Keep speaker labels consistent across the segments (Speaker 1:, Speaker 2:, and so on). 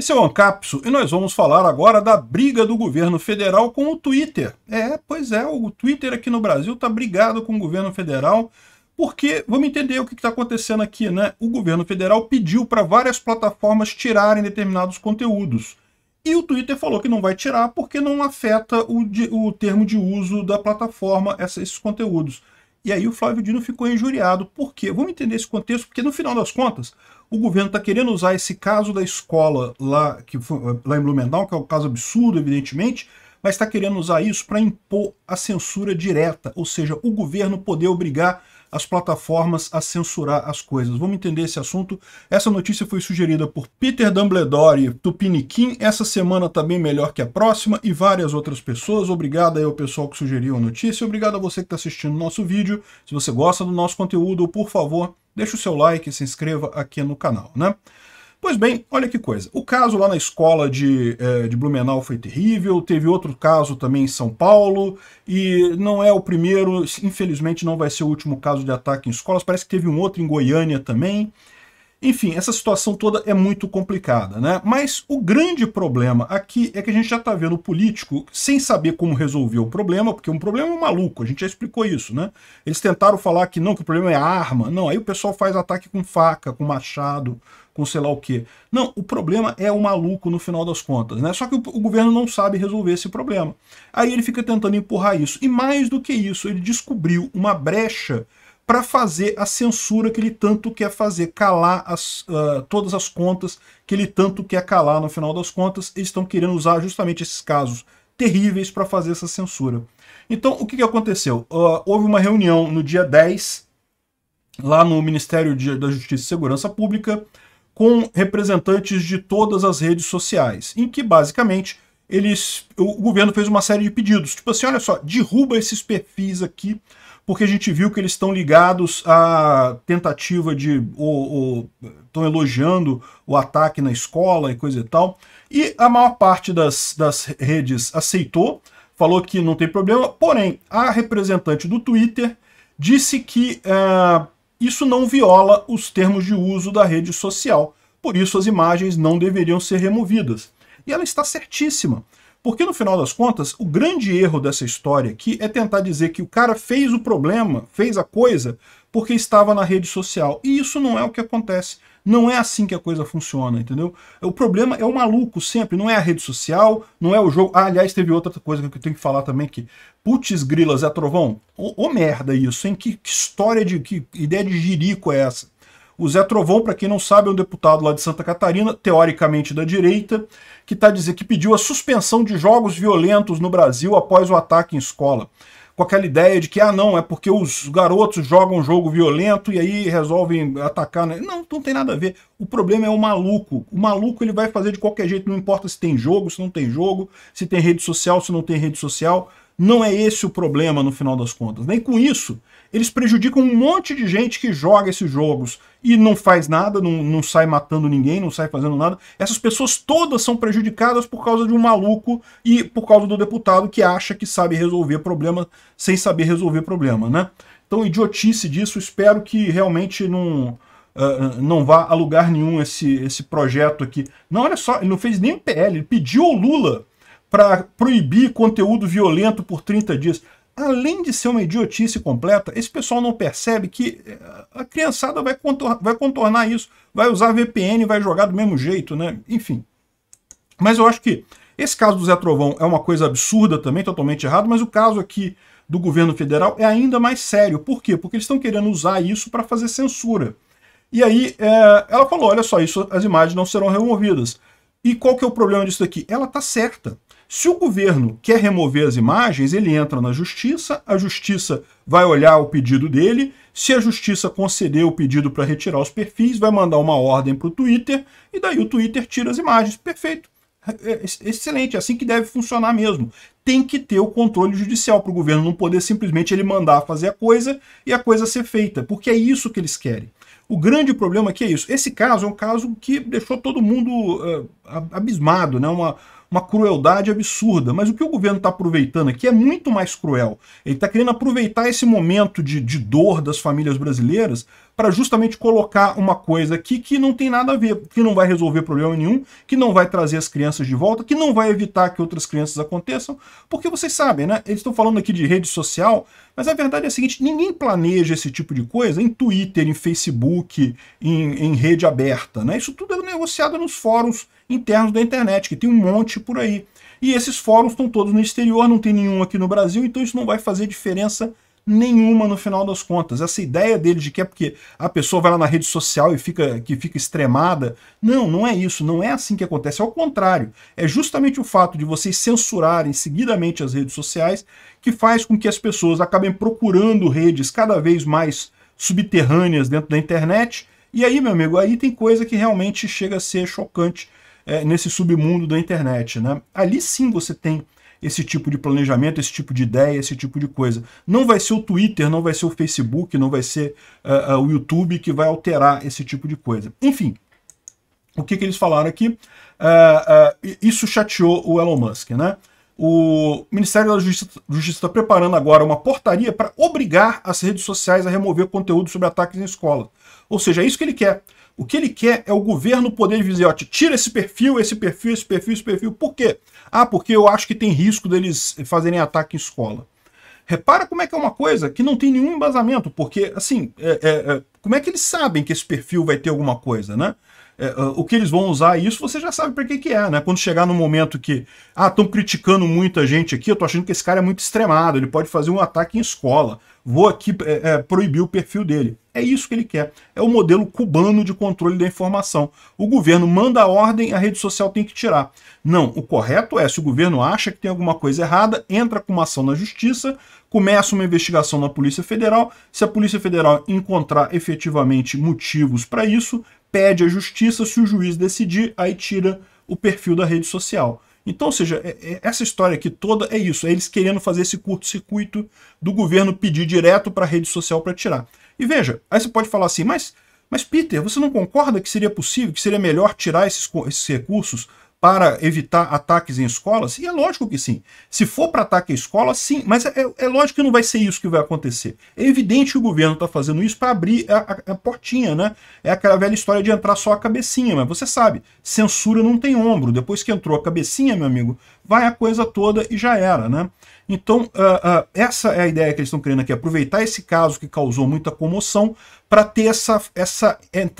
Speaker 1: Esse é o Ancapso e nós vamos falar agora da briga do governo federal com o Twitter. É, pois é, o Twitter aqui no Brasil está brigado com o governo federal porque, vamos entender o que está acontecendo aqui, né? O governo federal pediu para várias plataformas tirarem determinados conteúdos. E o Twitter falou que não vai tirar porque não afeta o, o termo de uso da plataforma esses conteúdos. E aí o Flávio Dino ficou injuriado. Por quê? Vamos entender esse contexto, porque no final das contas, o governo está querendo usar esse caso da escola lá, que, lá em Blumenau, que é um caso absurdo, evidentemente, mas está querendo usar isso para impor a censura direta, ou seja, o governo poder obrigar as plataformas a censurar as coisas. Vamos entender esse assunto. Essa notícia foi sugerida por Peter Dumbledore Tupiniquim, essa semana também tá melhor que a próxima, e várias outras pessoas. Obrigado aí ao pessoal que sugeriu a notícia, obrigado a você que está assistindo o nosso vídeo. Se você gosta do nosso conteúdo, por favor, deixe o seu like e se inscreva aqui no canal, né? Pois bem, olha que coisa. O caso lá na escola de, eh, de Blumenau foi terrível, teve outro caso também em São Paulo, e não é o primeiro, infelizmente não vai ser o último caso de ataque em escolas, parece que teve um outro em Goiânia também. Enfim, essa situação toda é muito complicada, né? Mas o grande problema aqui é que a gente já está vendo o político sem saber como resolver o problema, porque um problema é um maluco, a gente já explicou isso, né? Eles tentaram falar que não, que o problema é arma, não, aí o pessoal faz ataque com faca, com machado, com sei lá o quê. Não, o problema é o maluco no final das contas, né? Só que o, o governo não sabe resolver esse problema. Aí ele fica tentando empurrar isso. E mais do que isso, ele descobriu uma brecha para fazer a censura que ele tanto quer fazer, calar as, uh, todas as contas que ele tanto quer calar no final das contas. Eles estão querendo usar justamente esses casos terríveis para fazer essa censura. Então, o que, que aconteceu? Uh, houve uma reunião no dia 10, lá no Ministério de, da Justiça e Segurança Pública, com representantes de todas as redes sociais, em que basicamente eles, o governo fez uma série de pedidos, tipo assim, olha só, derruba esses perfis aqui, porque a gente viu que eles estão ligados à tentativa de. ou estão elogiando o ataque na escola e coisa e tal. E a maior parte das, das redes aceitou, falou que não tem problema, porém, a representante do Twitter disse que uh, isso não viola os termos de uso da rede social, por isso as imagens não deveriam ser removidas. E ela está certíssima. Porque no final das contas, o grande erro dessa história aqui é tentar dizer que o cara fez o problema, fez a coisa, porque estava na rede social. E isso não é o que acontece. Não é assim que a coisa funciona, entendeu? O problema é o maluco sempre, não é a rede social, não é o jogo. Ah, aliás, teve outra coisa que eu tenho que falar também que Putz, grilas, é trovão? Ô, ô merda isso, hein? Que, que, história de. Que ideia de jirico é essa? O Zé Trovão, para quem não sabe, é um deputado lá de Santa Catarina, teoricamente da direita, que está dizendo que pediu a suspensão de jogos violentos no Brasil após o ataque em escola. Com aquela ideia de que, ah, não, é porque os garotos jogam um jogo violento e aí resolvem atacar. Né? Não, não tem nada a ver. O problema é o maluco. O maluco ele vai fazer de qualquer jeito, não importa se tem jogo, se não tem jogo, se tem rede social, se não tem rede social. Não é esse o problema no final das contas. Nem com isso, eles prejudicam um monte de gente que joga esses jogos e não faz nada, não, não sai matando ninguém, não sai fazendo nada. Essas pessoas todas são prejudicadas por causa de um maluco e por causa do deputado que acha que sabe resolver problema sem saber resolver problema, né? Então, idiotice disso, espero que realmente não. Uh, não vá a lugar nenhum esse, esse projeto aqui. Não, olha só, ele não fez nem PL, ele pediu ao Lula para proibir conteúdo violento por 30 dias além de ser uma idiotice completa, esse pessoal não percebe que eh, a criançada vai, vai contornar isso, vai usar VPN, vai jogar do mesmo jeito, né? Enfim. Mas eu acho que esse caso do Zé Trovão é uma coisa absurda também, totalmente errado, mas o caso aqui do governo federal é ainda mais sério. Por quê? Porque eles estão querendo usar isso para fazer censura. E aí é, ela falou, olha só, isso, as imagens não serão removidas. E qual que é o problema disso daqui? Ela tá certa. Se o governo quer remover as imagens, ele entra na justiça, a justiça vai olhar o pedido dele, se a justiça conceder o pedido para retirar os perfis, vai mandar uma ordem para o Twitter, e daí o Twitter tira as imagens. Perfeito. É, excelente, é assim que deve funcionar mesmo. Tem que ter o controle judicial para o governo não poder simplesmente ele mandar fazer a coisa e a coisa ser feita, porque é isso que eles querem. O grande problema aqui é isso. Esse caso é um caso que deixou todo mundo uh, abismado, né? Uma, uma crueldade absurda. Mas o que o governo está aproveitando aqui é muito mais cruel. Ele está querendo aproveitar esse momento de, de dor das famílias brasileiras para justamente colocar uma coisa aqui que não tem nada a ver, que não vai resolver problema nenhum, que não vai trazer as crianças de volta, que não vai evitar que outras crianças aconteçam, porque vocês sabem, né? Eles estão falando aqui de rede social, mas a verdade é a seguinte, ninguém planeja esse tipo de coisa em Twitter, em Facebook, em, em rede aberta, né? Isso tudo é negociado nos fóruns internos da internet, que tem um monte por aí. E esses fóruns estão todos no exterior, não tem nenhum aqui no Brasil, então isso não vai fazer diferença nenhuma no final das contas. Essa ideia dele de que é porque a pessoa vai lá na rede social e fica que fica extremada, não, não é isso, não é assim que acontece, é o contrário. É justamente o fato de vocês censurarem seguidamente as redes sociais que faz com que as pessoas acabem procurando redes cada vez mais subterrâneas dentro da internet. E aí, meu amigo, aí tem coisa que realmente chega a ser chocante é, nesse submundo da internet. Né? Ali sim você tem esse tipo de planejamento, esse tipo de ideia, esse tipo de coisa. Não vai ser o Twitter, não vai ser o Facebook, não vai ser uh, uh, o YouTube que vai alterar esse tipo de coisa. Enfim, o que, que eles falaram aqui? Uh, isso chateou o Elon Musk, né? O Ministério da Justiça está preparando agora uma portaria para obrigar as redes sociais a remover conteúdo sobre ataques em escola. Ou seja, é isso que ele quer. O que ele quer é o governo poder dizer, ó, tira esse perfil, esse perfil, esse perfil, esse perfil. Por quê? Ah, porque eu acho que tem risco deles fazerem ataque em escola. Repara como é que é uma coisa que não tem nenhum embasamento, porque, assim, é, é, é como é que eles sabem que esse perfil vai ter alguma coisa, né? É, é, o que eles vão usar isso, você já sabe para que, que é, né? Quando chegar no momento que, ah, estão criticando muita gente aqui, eu tô achando que esse cara é muito extremado, ele pode fazer um ataque em escola, vou aqui é, é, proibir o perfil dele. É isso que ele quer. É o modelo cubano de controle da informação. O governo manda a ordem, a rede social tem que tirar. Não, o correto é, se o governo acha que tem alguma coisa errada, entra com uma ação na justiça, começa uma investigação na Polícia Federal. Se a Polícia Federal encontrar efetivamente motivos para isso, pede à justiça, se o juiz decidir, aí tira o perfil da rede social. Então, ou seja, é, é, essa história aqui toda é isso, é eles querendo fazer esse curto-circuito do governo pedir direto para a rede social para tirar. E veja, aí você pode falar assim, mas, mas Peter, você não concorda que seria possível, que seria melhor tirar esses, esses recursos para evitar ataques em escolas? E é lógico que sim. Se for para ataque à escola, sim. Mas é, é, lógico que não vai ser isso que vai acontecer. É evidente que o governo está fazendo isso para abrir a, a, a, portinha, né? É aquela velha história de entrar só a cabecinha, mas você sabe, censura não tem ombro. Depois que entrou a cabecinha, meu amigo, vai a coisa toda e já era, né? Então, uh, uh, essa é a ideia que eles estão querendo aqui, aproveitar esse caso que causou muita comoção para ter essa, essa,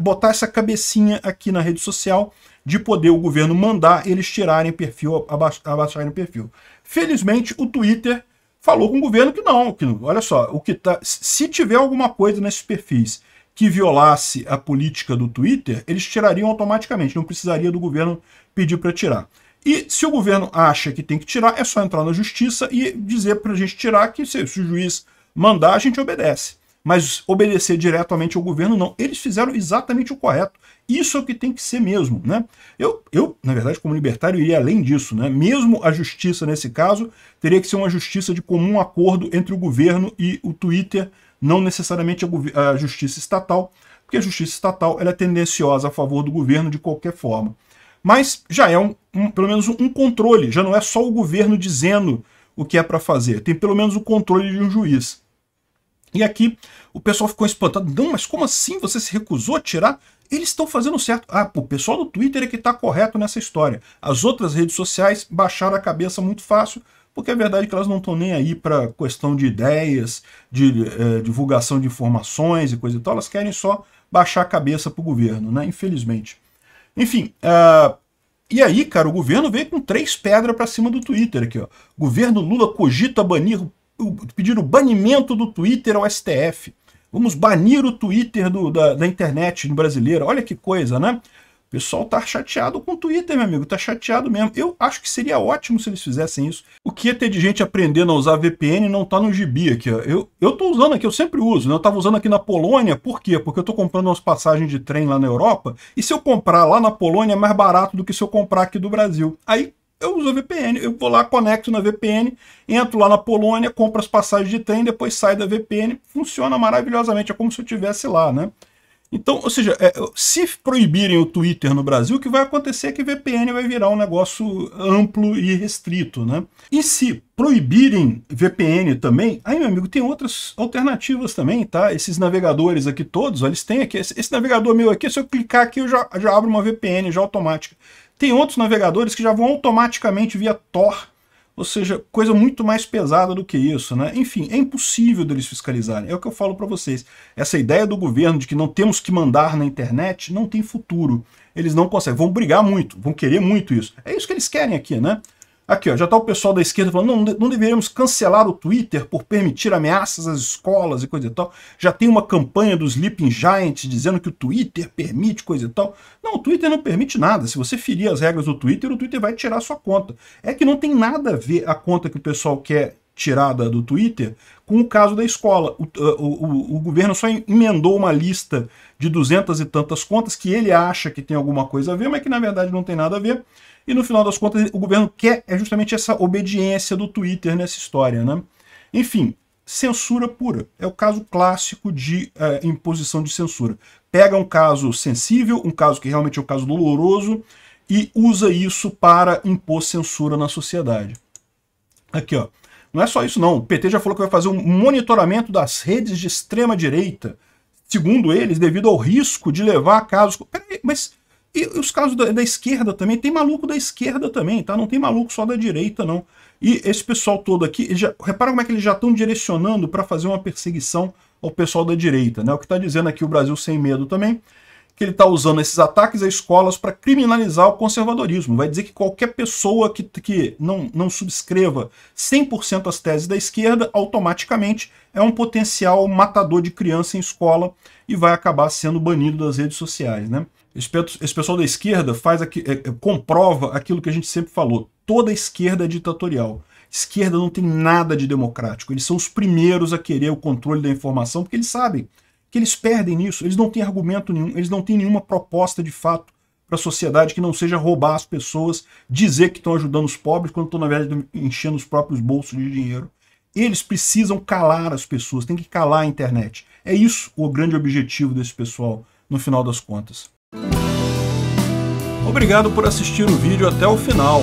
Speaker 1: botar essa cabecinha aqui na rede social de poder o governo mandar eles tirarem perfil, abaixarem perfil. Felizmente, o Twitter falou com o governo que não, que olha só, o que tá, se tiver alguma coisa nesses perfis que violasse a política do Twitter, eles tirariam automaticamente, não precisaria do governo pedir para tirar. E se o governo acha que tem que tirar, é só entrar na justiça e dizer para a gente tirar, que se, se o juiz mandar, a gente obedece. Mas obedecer diretamente ao governo, não. Eles fizeram exatamente o correto. Isso é o que tem que ser mesmo, né? Eu, eu na verdade, como libertário, iria além disso, né? Mesmo a justiça, nesse caso, teria que ser uma justiça de comum acordo entre o governo e o Twitter, não necessariamente a, a justiça estatal, porque a justiça estatal ela é tendenciosa a favor do governo de qualquer forma mas já é um, um, pelo menos um controle, já não é só o governo dizendo o que é para fazer, tem pelo menos o controle de um juiz. E aqui o pessoal ficou espantado, não, mas como assim você se recusou a tirar? Eles estão fazendo certo. Ah, o pessoal do Twitter é que está correto nessa história. As outras redes sociais baixaram a cabeça muito fácil, porque é verdade que elas não estão nem aí para questão de ideias, de eh, divulgação de informações e coisa e tal, elas querem só baixar a cabeça para o governo, né? Infelizmente. Enfim, uh, e aí, cara, o governo veio com três pedras para cima do Twitter aqui, ó. Governo Lula cogita banir, pedir o banimento do Twitter ao STF. Vamos banir o Twitter do, da, da internet brasileira. Olha que coisa, né? pessoal tá chateado com o Twitter, meu amigo, tá chateado mesmo. Eu acho que seria ótimo se eles fizessem isso. O que ia é ter de gente aprendendo a usar VPN não tá no gibi aqui, ó. Eu, eu tô usando aqui, eu sempre uso, né? Eu tava usando aqui na Polônia, por quê? Porque eu tô comprando umas passagens de trem lá na Europa, e se eu comprar lá na Polônia é mais barato do que se eu comprar aqui do Brasil. Aí eu uso a VPN, eu vou lá, conecto na VPN, entro lá na Polônia, compro as passagens de trem, depois saio da VPN, funciona maravilhosamente, é como se eu estivesse lá, né? Então, ou seja, é, se proibirem o Twitter no Brasil, o que vai acontecer é que VPN vai virar um negócio amplo e restrito, né? E se proibirem VPN também, aí, meu amigo, tem outras alternativas também, tá? Esses navegadores aqui todos, eles têm aqui, esse, esse, navegador meu aqui, se eu clicar aqui, eu já, já abro uma VPN já automática. Tem outros navegadores que já vão automaticamente via Tor ou seja, coisa muito mais pesada do que isso, né? Enfim, é impossível deles fiscalizarem. É o que eu falo para vocês. Essa ideia do governo de que não temos que mandar na internet não tem futuro. Eles não conseguem. Vão brigar muito, vão querer muito isso. É isso que eles querem aqui, né? Aqui, ó, já está o pessoal da esquerda falando, não, não deveríamos cancelar o Twitter por permitir ameaças às escolas e coisa e tal. Já tem uma campanha dos Sleeping Giants dizendo que o Twitter permite coisa e tal. Não, o Twitter não permite nada. Se você ferir as regras do Twitter, o Twitter vai tirar sua conta. É que não tem nada a ver a conta que o pessoal quer tirada do Twitter com o caso da escola. O, o, o, o, governo só emendou uma lista de duzentas e tantas contas que ele acha que tem alguma coisa a ver, mas que na verdade não tem nada a ver. E no final das contas, o governo quer é justamente essa obediência do Twitter nessa história. Né? Enfim, censura pura. É o caso clássico de é, imposição de censura. Pega um caso sensível, um caso que realmente é um caso doloroso, e usa isso para impor censura na sociedade. Aqui, ó. Não é só isso, não. O PT já falou que vai fazer um monitoramento das redes de extrema-direita, segundo eles, devido ao risco de levar casos. Peraí, mas e os casos da, da, esquerda também? Tem maluco da esquerda também, tá? Não tem maluco só da direita, não. E esse pessoal todo aqui, já, repara como é que eles já estão direcionando para fazer uma perseguição ao pessoal da direita, né? O que está dizendo aqui o Brasil Sem Medo também que ele está usando esses ataques a escolas para criminalizar o conservadorismo. Vai dizer que qualquer pessoa que, que não, não subscreva 100% as teses da esquerda, automaticamente é um potencial matador de criança em escola e vai acabar sendo banido das redes sociais. Né? Esse pessoal da esquerda faz aqui, é, é, comprova aquilo que a gente sempre falou. Toda esquerda é ditatorial. Esquerda não tem nada de democrático. Eles são os primeiros a querer o controle da informação, porque eles sabem que eles perdem nisso, eles não têm argumento nenhum, eles não têm nenhuma proposta de fato para a sociedade que não seja roubar as pessoas, dizer que estão ajudando os pobres quando estão, na verdade, enchendo os próprios bolsos de dinheiro. Eles precisam calar as pessoas, tem que calar a internet. É isso o grande objetivo desse pessoal, no final das contas. Obrigado por assistir o vídeo até o final.